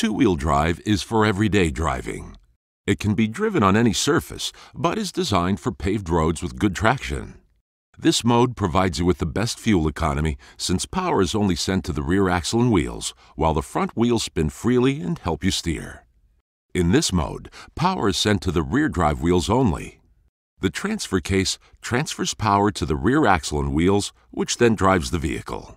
Two-wheel drive is for everyday driving. It can be driven on any surface, but is designed for paved roads with good traction. This mode provides you with the best fuel economy since power is only sent to the rear axle and wheels, while the front wheels spin freely and help you steer. In this mode, power is sent to the rear drive wheels only. The transfer case transfers power to the rear axle and wheels, which then drives the vehicle.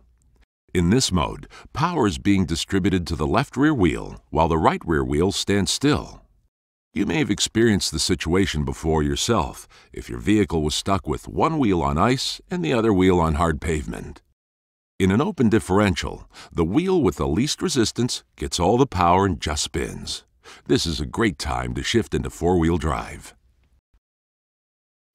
In this mode, power is being distributed to the left rear wheel while the right rear wheel stands still. You may have experienced the situation before yourself if your vehicle was stuck with one wheel on ice and the other wheel on hard pavement. In an open differential, the wheel with the least resistance gets all the power and just spins. This is a great time to shift into four-wheel drive.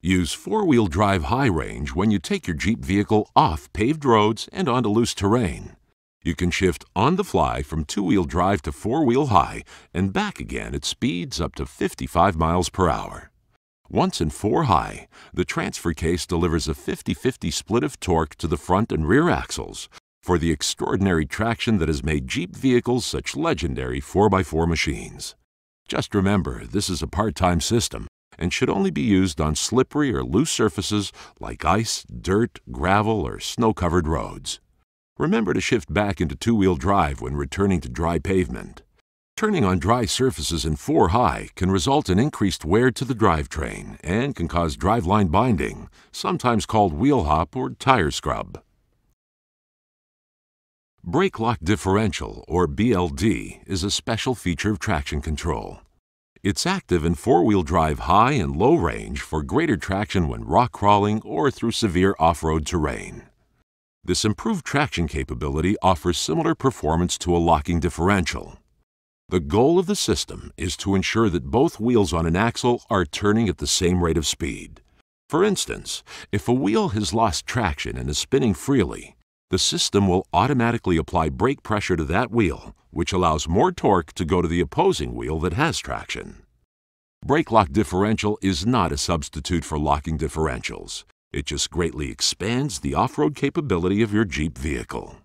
Use four-wheel drive high range when you take your Jeep vehicle off paved roads and onto loose terrain. You can shift on the fly from two-wheel drive to four-wheel high and back again at speeds up to 55 miles per hour. Once in four high, the transfer case delivers a 50-50 split of torque to the front and rear axles for the extraordinary traction that has made Jeep vehicles such legendary 4x4 machines. Just remember, this is a part-time system, and should only be used on slippery or loose surfaces like ice, dirt, gravel, or snow-covered roads. Remember to shift back into two-wheel drive when returning to dry pavement. Turning on dry surfaces in 4-high can result in increased wear to the drivetrain and can cause driveline binding, sometimes called wheel hop or tire scrub. Brake lock differential, or BLD, is a special feature of traction control. It's active in four-wheel drive high and low range for greater traction when rock crawling or through severe off-road terrain. This improved traction capability offers similar performance to a locking differential. The goal of the system is to ensure that both wheels on an axle are turning at the same rate of speed. For instance, if a wheel has lost traction and is spinning freely, the system will automatically apply brake pressure to that wheel which allows more torque to go to the opposing wheel that has traction. Brake lock differential is not a substitute for locking differentials. It just greatly expands the off-road capability of your Jeep vehicle.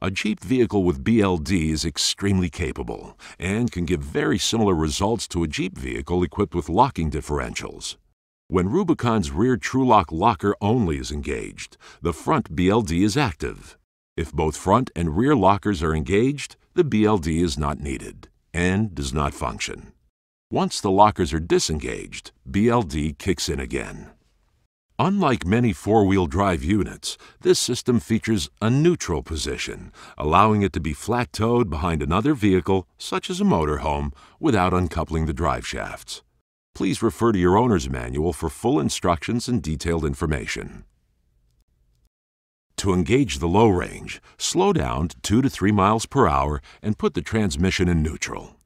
A Jeep vehicle with BLD is extremely capable and can give very similar results to a Jeep vehicle equipped with locking differentials. When Rubicon's rear TrueLock locker only is engaged, the front BLD is active. If both front and rear lockers are engaged, the BLD is not needed and does not function. Once the lockers are disengaged, BLD kicks in again. Unlike many four-wheel drive units, this system features a neutral position, allowing it to be flat-towed behind another vehicle, such as a motorhome, without uncoupling the drive shafts. Please refer to your owner's manual for full instructions and detailed information. To engage the low range, slow down to 2 to 3 miles per hour and put the transmission in neutral.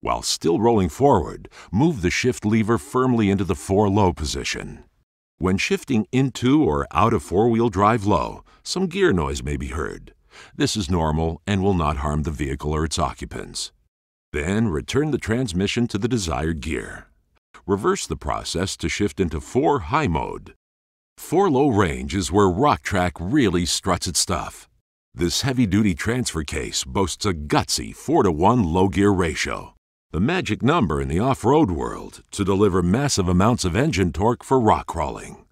While still rolling forward, move the shift lever firmly into the 4 low position. When shifting into or out of four-wheel drive low, some gear noise may be heard. This is normal and will not harm the vehicle or its occupants. Then return the transmission to the desired gear. Reverse the process to shift into 4 high mode. Four Low Range is where RockTrack really struts its stuff. This heavy-duty transfer case boasts a gutsy 4 to 1 low gear ratio, the magic number in the off-road world to deliver massive amounts of engine torque for rock crawling.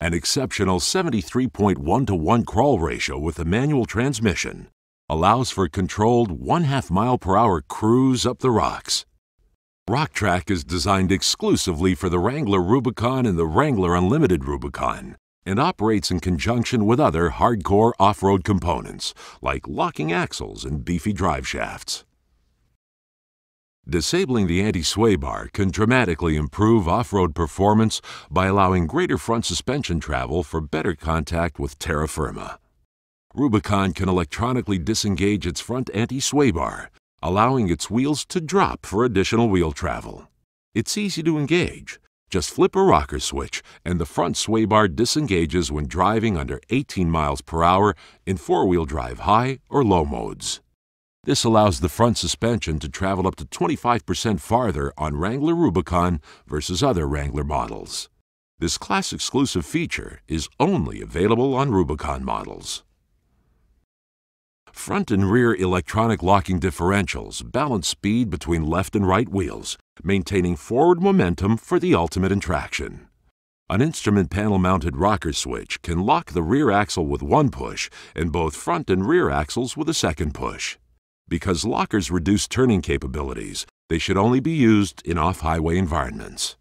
An exceptional 73.1 to 1 crawl ratio with a manual transmission allows for controlled one half mile per hour cruise up the rocks Rock Track is designed exclusively for the Wrangler Rubicon and the Wrangler Unlimited Rubicon and operates in conjunction with other hardcore off-road components like locking axles and beefy drive shafts. Disabling the anti-sway bar can dramatically improve off-road performance by allowing greater front suspension travel for better contact with terra firma. Rubicon can electronically disengage its front anti-sway bar, allowing its wheels to drop for additional wheel travel. It's easy to engage. Just flip a rocker switch and the front sway bar disengages when driving under 18 miles per hour in four-wheel drive high or low modes. This allows the front suspension to travel up to 25% farther on Wrangler Rubicon versus other Wrangler models. This class exclusive feature is only available on Rubicon models. Front and rear electronic locking differentials balance speed between left and right wheels, maintaining forward momentum for the ultimate in traction. An instrument panel-mounted rocker switch can lock the rear axle with one push and both front and rear axles with a second push. Because lockers reduce turning capabilities, they should only be used in off-highway environments.